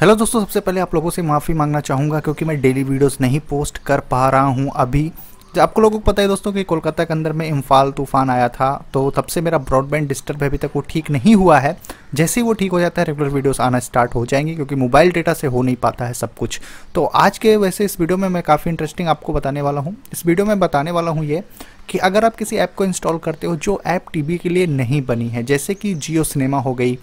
hello दोस्तों सबसे पहले आप लोगों से माफ़ी मांगना चाहूँगा क्योंकि मैं डेली वीडियोस नहीं पोस्ट कर पा रहा हूँ अभी जब आपको लोगों को पता है दोस्तों कि कोलकाता के अंदर में इम्फाल तूफान आया था तो तब से मेरा ब्रॉडबैंड डिस्टर्ब अभी तक वो ठीक नहीं हुआ है जैसे ही वो ठीक हो जाता है रेगुलर वीडियोस आना स्टार्ट हो जाएंगी क्योंकि मोबाइल डेटा से हो नहीं पाता है सब कुछ तो आज के वैसे इस वीडियो में मैं काफ़ी इंटरेस्टिंग आपको बताने वाला हूँ इस वीडियो में बताने वाला हूँ ये कि अगर आप किसी ऐप को इंस्टॉल करते हो जो ऐप टी के लिए नहीं बनी है जैसे कि जियो सिनेमा हो गई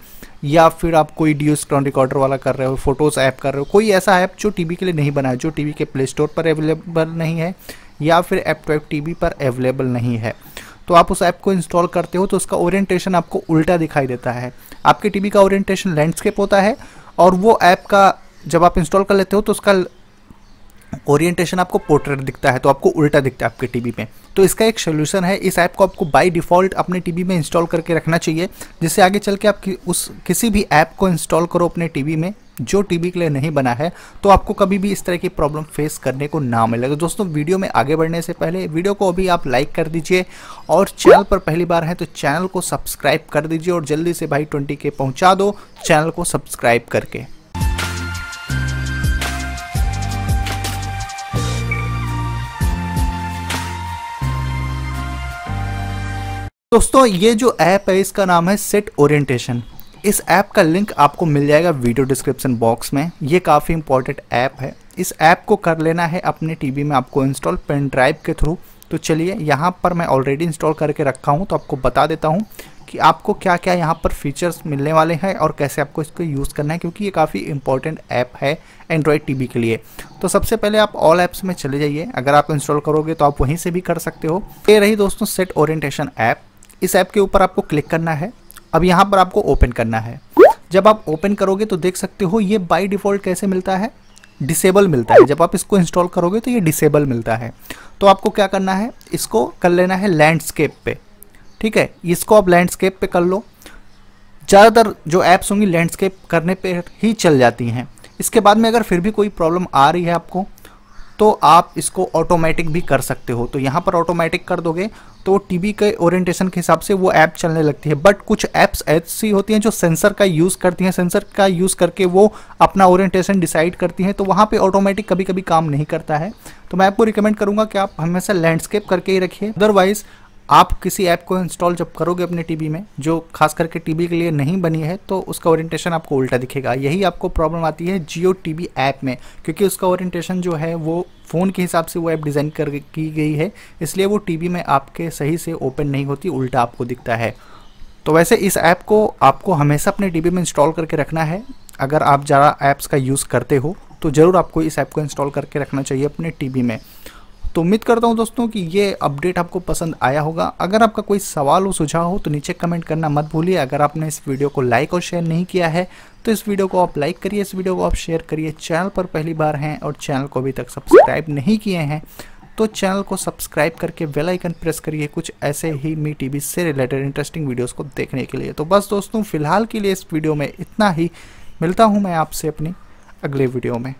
या फिर आप कोई डी स्क्रॉन रिकॉर्डर वाला कर रहे हो फोटोज़ ऐप कर रहे हो कोई ऐसा ऐप जो टी के लिए नहीं बना है जो टी के प्ले स्टोर पर अवेलेबल नहीं है या फिर एप ट्वेल्व टी पर अवेलेबल नहीं है तो आप उस ऐप को इंस्टॉल करते हो तो उसका ओरिएंटेशन आपको उल्टा दिखाई देता है आपके टीवी का ओरिएंटेशन लैंडस्केप होता है और वो ऐप का जब आप इंस्टॉल कर लेते हो तो उसका ओरिएंटेशन आपको पोर्ट्रेट दिखता है तो आपको उल्टा दिखता है आपके टीवी में तो इसका एक सोल्यूशन है इस ऐप को आपको बाय डिफ़ॉल्ट अपने टीवी में इंस्टॉल करके रखना चाहिए जिससे आगे चल के आप कि, उस किसी भी ऐप को इंस्टॉल करो अपने टीवी में जो टीबी के लिए नहीं बना है तो आपको कभी भी इस तरह की प्रॉब्लम फेस करने को ना मिलेगा दोस्तों वीडियो में आगे बढ़ने से पहले वीडियो को अभी आप लाइक कर दीजिए और चैनल पर पहली बार है तो चैनल को सब्सक्राइब कर दीजिए और जल्दी से भाई ट्वेंटी के पहुँचा दो चैनल को सब्सक्राइब करके दोस्तों ये जो ऐप है इसका नाम है सेट ओरिएंटेशन इस ऐप का लिंक आपको मिल जाएगा वीडियो डिस्क्रिप्शन बॉक्स में ये काफ़ी इंपॉर्टेंट ऐप है इस ऐप को कर लेना है अपने टीवी में आपको इंस्टॉल पेन ड्राइव के थ्रू तो चलिए यहाँ पर मैं ऑलरेडी इंस्टॉल करके रखा हूँ तो आपको बता देता हूँ कि आपको क्या क्या यहाँ पर फीचर्स मिलने वाले हैं और कैसे आपको इसको यूज़ करना है क्योंकि ये काफ़ी इंपॉर्टेंट ऐप है एंड्रॉयड टीवी के लिए तो सबसे पहले आप ऑल ऐप्स में चले जाइए अगर आप इंस्टॉल करोगे तो आप वहीं से भी कर सकते हो ये रही दोस्तों सेट ओरिएंटेशन ऐप इस ऐप के ऊपर आपको क्लिक करना है अब यहाँ पर आपको ओपन करना है जब आप ओपन करोगे तो देख सकते हो ये बाई डिफ़ॉल्ट कैसे मिलता है डिसेबल मिलता है जब आप इसको इंस्टॉल करोगे तो ये डिसेबल मिलता है तो आपको क्या करना है इसको कर लेना है लैंडस्केप पे ठीक है इसको आप लैंडस्केप पे कर लो ज़्यादातर जो ऐप्स होंगी लैंडस्केप करने पे ही चल जाती हैं इसके बाद में अगर फिर भी कोई प्रॉब्लम आ रही है आपको तो आप इसको ऑटोमेटिक भी कर सकते हो तो यहाँ पर ऑटोमेटिक कर दोगे तो टीवी के ओरिएंटेशन के हिसाब से वो ऐप चलने लगती है बट कुछ ऐप्स ऐसी होती हैं जो सेंसर का यूज़ करती हैं सेंसर का यूज़ करके वो अपना ओरिएंटेशन डिसाइड करती हैं तो वहाँ पे ऑटोमेटिक कभी कभी काम नहीं करता है तो मैं आपको रिकमेंड करूँगा कि आप हमेशा लैंडस्केप करके ही रखिए अदरवाइज़ आप किसी ऐप को इंस्टॉल जब करोगे अपने टीवी में जो खास करके टीवी के लिए नहीं बनी है तो उसका ओरिएंटेशन आपको उल्टा दिखेगा यही आपको प्रॉब्लम आती है जियो टीवी ऐप में क्योंकि उसका ओरिएंटेशन जो है वो फ़ोन के हिसाब से वो ऐप डिज़ाइन कर की गई है इसलिए वो टीवी में आपके सही से ओपन नहीं होती उल्टा आपको दिखता है तो वैसे इस ऐप को आपको हमेशा अपने टी में इंस्टॉल करके रखना है अगर आप ज़्यादा ऐप्स का यूज़ करते हो तो ज़रूर आपको इस ऐप को इंस्टॉल करके रखना चाहिए अपने टी में तो उम्मीद करता हूँ दोस्तों कि ये अपडेट आपको पसंद आया होगा अगर आपका कोई सवाल हो सुझाव हो तो नीचे कमेंट करना मत भूलिए अगर आपने इस वीडियो को लाइक और शेयर नहीं किया है तो इस वीडियो को आप लाइक करिए इस वीडियो को आप शेयर करिए चैनल पर पहली बार हैं और चैनल को अभी तक सब्सक्राइब नहीं किए हैं तो चैनल को सब्सक्राइब करके बेल आइकन प्रेस करिए कुछ ऐसे ही मी टीवी से रिलेटेड इंटरेस्टिंग वीडियोस को देखने के लिए तो बस दोस्तों फिलहाल के लिए इस वीडियो में इतना ही मिलता हूँ मैं आपसे अपनी अगले वीडियो में